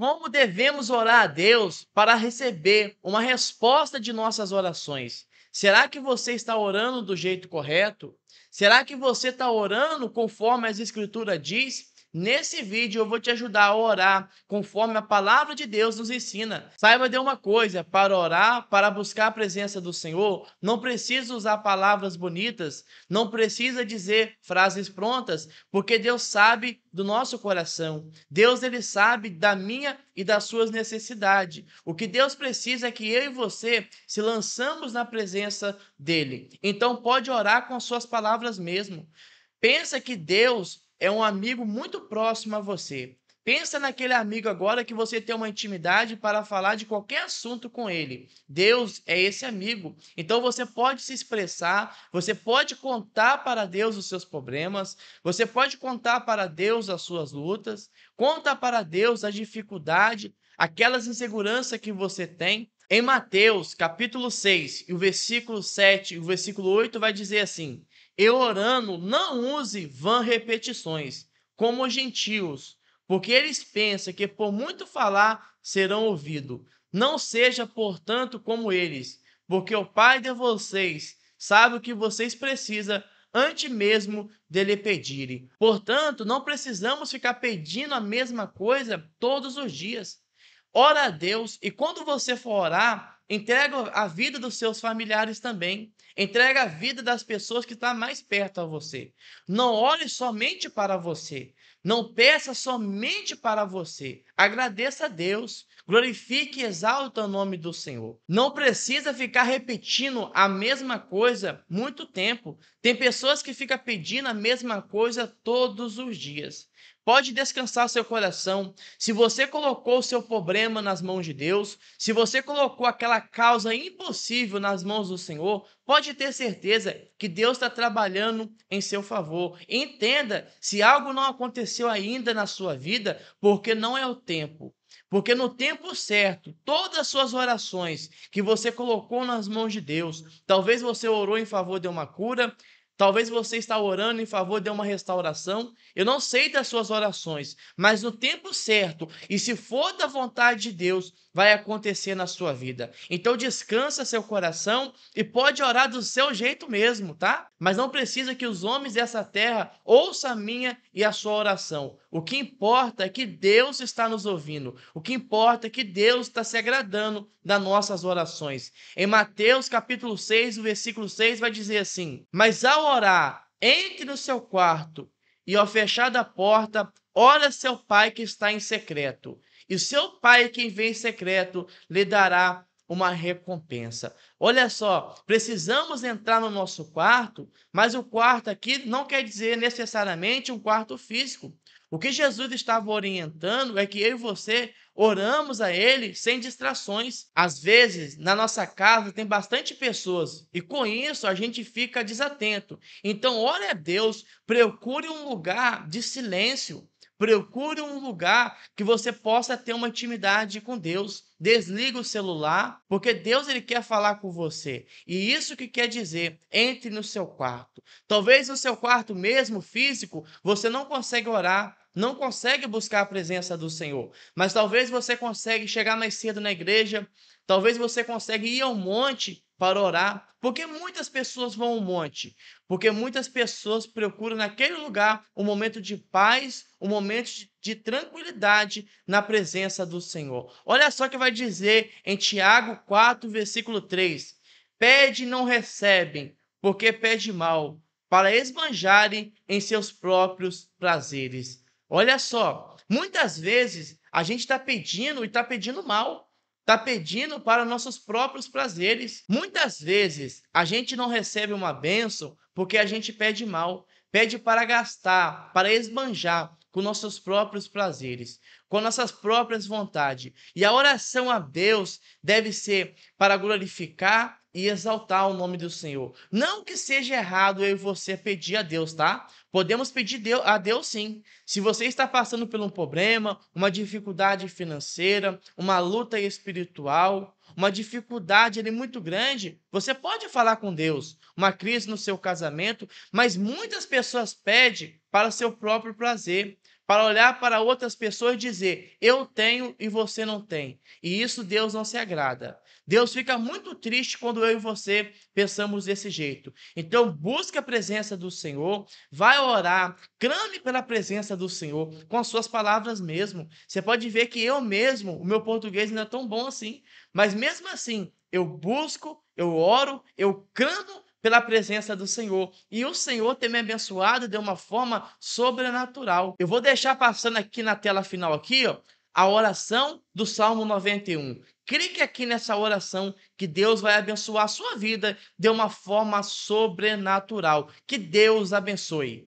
Como devemos orar a Deus para receber uma resposta de nossas orações? Será que você está orando do jeito correto? Será que você está orando conforme as Escrituras diz? Nesse vídeo eu vou te ajudar a orar conforme a palavra de Deus nos ensina. Saiba de uma coisa: para orar, para buscar a presença do Senhor, não precisa usar palavras bonitas, não precisa dizer frases prontas, porque Deus sabe do nosso coração. Deus ele sabe da minha e das suas necessidades. O que Deus precisa é que eu e você se lançamos na presença dele. Então pode orar com suas palavras mesmo. Pensa que Deus é um amigo muito próximo a você. Pensa naquele amigo agora que você tem uma intimidade para falar de qualquer assunto com ele. Deus é esse amigo. Então você pode se expressar, você pode contar para Deus os seus problemas, você pode contar para Deus as suas lutas, conta para Deus a dificuldade, aquelas inseguranças que você tem. Em Mateus, capítulo 6, e o versículo 7 e o versículo 8 vai dizer assim: eu orando, não use vã repetições, como os gentios, porque eles pensam que por muito falar serão ouvidos. Não seja, portanto, como eles, porque o Pai de vocês sabe o que vocês precisam antes mesmo de lhe pedirem. Portanto, não precisamos ficar pedindo a mesma coisa todos os dias. Ora a Deus e quando você for orar, Entrega a vida dos seus familiares também. Entrega a vida das pessoas que estão tá mais perto a você. Não olhe somente para você. Não peça somente para você. Agradeça a Deus. Glorifique e exalta o nome do Senhor. Não precisa ficar repetindo a mesma coisa muito tempo. Tem pessoas que ficam pedindo a mesma coisa todos os dias. Pode descansar seu coração. Se você colocou o seu problema nas mãos de Deus, se você colocou aquela causa impossível nas mãos do Senhor, pode ter certeza que Deus está trabalhando em seu favor. Entenda, se algo não aconteceu ainda na sua vida, porque não é o tempo. Porque no tempo certo, todas as suas orações que você colocou nas mãos de Deus, talvez você orou em favor de uma cura, Talvez você está orando em favor de uma restauração. Eu não sei das suas orações, mas no tempo certo, e se for da vontade de Deus, vai acontecer na sua vida. Então descansa seu coração e pode orar do seu jeito mesmo, tá? Mas não precisa que os homens dessa terra ouçam a minha e a sua oração. O que importa é que Deus está nos ouvindo. O que importa é que Deus está se agradando das nossas orações. Em Mateus capítulo 6, o versículo 6 vai dizer assim: "Mas ao orar, entre no seu quarto e, ao fechar a porta, ora seu pai que está em secreto. E seu pai, quem vem em secreto, lhe dará uma recompensa. Olha só, precisamos entrar no nosso quarto, mas o quarto aqui não quer dizer necessariamente um quarto físico. O que Jesus estava orientando é que eu e você oramos a Ele sem distrações. Às vezes, na nossa casa tem bastante pessoas e com isso a gente fica desatento. Então, ore a Deus, procure um lugar de silêncio. Procure um lugar que você possa ter uma intimidade com Deus. Desliga o celular, porque Deus ele quer falar com você. E isso que quer dizer, entre no seu quarto. Talvez no seu quarto mesmo físico, você não consegue orar, não consegue buscar a presença do Senhor. Mas talvez você consegue chegar mais cedo na igreja, talvez você consegue ir ao monte para orar, porque muitas pessoas vão ao monte, porque muitas pessoas procuram naquele lugar um momento de paz, um momento de tranquilidade na presença do Senhor. Olha só o que vai dizer em Tiago 4, versículo 3: Pede e não recebem, porque pede mal, para esbanjarem em seus próprios prazeres. Olha só, muitas vezes a gente está pedindo e está pedindo mal. Está pedindo para nossos próprios prazeres. Muitas vezes a gente não recebe uma bênção porque a gente pede mal, pede para gastar, para esbanjar com nossos próprios prazeres, com nossas próprias vontades. E a oração a Deus deve ser para glorificar e exaltar o nome do Senhor. Não que seja errado eu e você pedir a Deus, tá? Podemos pedir a Deus sim. Se você está passando por um problema, uma dificuldade financeira, uma luta espiritual, uma dificuldade ele, muito grande, você pode falar com Deus. Uma crise no seu casamento, mas muitas pessoas pedem para seu próprio prazer para olhar para outras pessoas e dizer: eu tenho e você não tem. E isso Deus não se agrada. Deus fica muito triste quando eu e você pensamos desse jeito. Então, busque a presença do Senhor, vai orar, crame pela presença do Senhor, com as suas palavras mesmo. Você pode ver que eu mesmo, o meu português não é tão bom assim, mas mesmo assim, eu busco, eu oro, eu clamo pela presença do Senhor. E o Senhor tem me abençoado de uma forma sobrenatural. Eu vou deixar passando aqui na tela final aqui, ó, a oração do Salmo 91. Clique aqui nessa oração que Deus vai abençoar a sua vida de uma forma sobrenatural. Que Deus abençoe.